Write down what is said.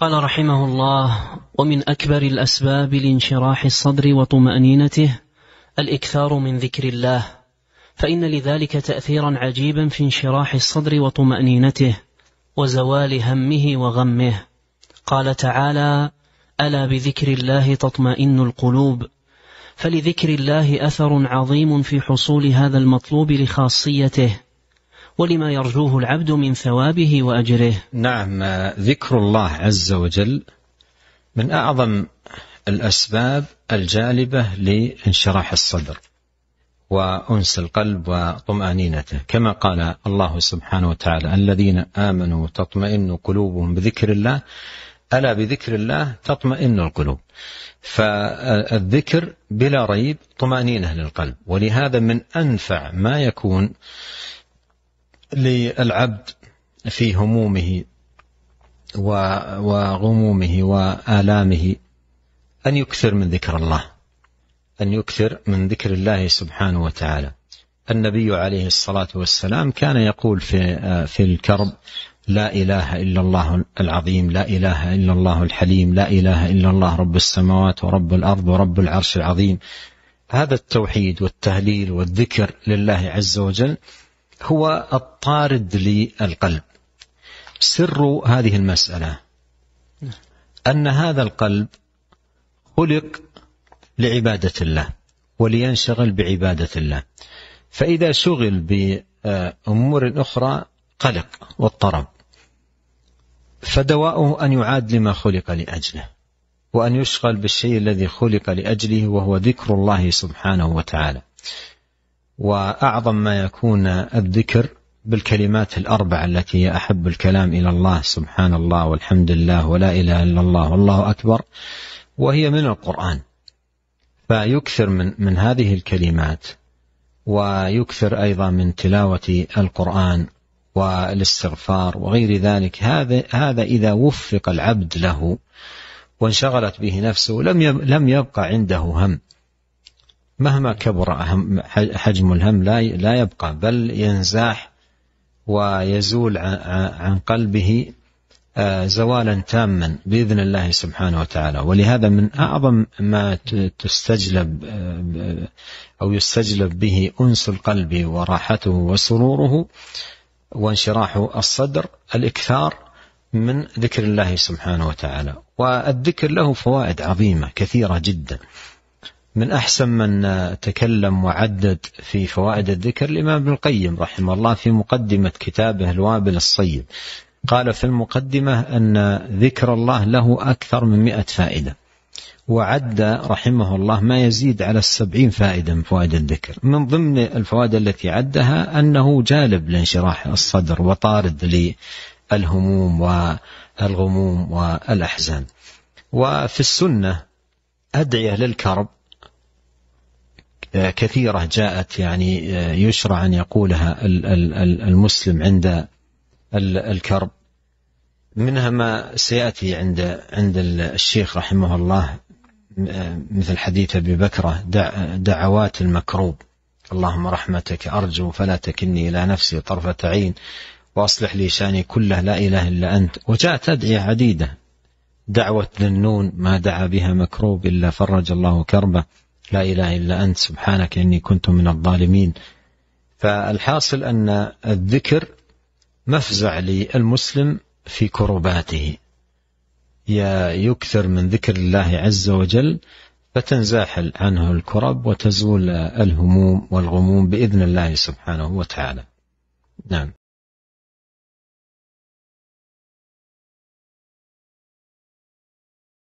قال رحمه الله ومن أكبر الأسباب لانشراح الصدر وطمأنينته الإكثار من ذكر الله فإن لذلك تأثيرا عجيبا في انشراح الصدر وطمأنينته وزوال همه وغمه قال تعالى ألا بذكر الله تطمئن القلوب فلذكر الله أثر عظيم في حصول هذا المطلوب لخاصيته ولما يرجوه العبد من ثوابه وأجره نعم ذكر الله عز وجل من أعظم الأسباب الجالبة لانشراح الصدر وأنس القلب وطمأنينته كما قال الله سبحانه وتعالى الذين آمنوا تطمئن قلوبهم بذكر الله ألا بذكر الله تطمئن القلوب فالذكر بلا ريب طمأنينة للقلب ولهذا من أنفع ما يكون للعبد في همومه وغمومه والامه ان يكثر من ذكر الله ان يكثر من ذكر الله سبحانه وتعالى النبي عليه الصلاه والسلام كان يقول في في الكرب لا اله الا الله العظيم لا اله الا الله الحليم لا اله الا الله رب السماوات ورب الارض ورب العرش العظيم هذا التوحيد والتهليل والذكر لله عز وجل هو الطارد للقلب سر هذه المسألة أن هذا القلب خلق لعبادة الله ولينشغل بعبادة الله فإذا شغل بأمور أخرى قلق واضطرب فدواؤه أن يعاد لما خلق لأجله وأن يشغل بالشيء الذي خلق لأجله وهو ذكر الله سبحانه وتعالى واعظم ما يكون الذكر بالكلمات الاربع التي هي احب الكلام الى الله سبحان الله والحمد لله ولا اله الا الله والله اكبر وهي من القران فيكثر من من هذه الكلمات ويكثر ايضا من تلاوه القران والاستغفار وغير ذلك هذا هذا اذا وفق العبد له وانشغلت به نفسه لم لم يبقى عنده هم مهما كبر حجم الهم لا لا يبقى بل ينزاح ويزول عن قلبه آه، زوالا تاما باذن الله سبحانه وتعالى ولهذا من اعظم ما تستجلب آه، او يستجلب به انس القلب وراحته وسروره وانشراح الصدر الاكثار من ذكر الله سبحانه وتعالى والذكر له فوائد عظيمه كثيره جدا من أحسن من تكلم وعدد في فوائد الذكر الإمام ابن القيم رحمه الله في مقدمة كتابه الوابل الصيب قال في المقدمة أن ذكر الله له أكثر من مئة فائدة وعد رحمه الله ما يزيد على السبعين فائدة من فوائد الذكر من ضمن الفوائد التي عدها أنه جالب لانشراح الصدر وطارد للهموم والغموم والأحزان وفي السنة أدعية للكرب آه، كثيرة جاءت يعني آه، يشرع أن يقولها المسلم عند الكرب منها ما سيأتي عند عند الشيخ رحمه الله آه، مثل حديث أبي بكرة دعوات المكروب اللهم رحمتك أرجو فلا تكني إلى نفسي طرفة عين وأصلح لي شأني كله لا إله إلا أنت وجاءت أدعية عديدة دعوة ذنون ما دعا بها مكروب إلا فرج الله كربه لا اله الا انت سبحانك اني كنت من الظالمين فالحاصل ان الذكر مفزع للمسلم في كرباته يكثر من ذكر الله عز وجل فتنزاحل عنه الكرب وتزول الهموم والغموم باذن الله سبحانه وتعالى. نعم.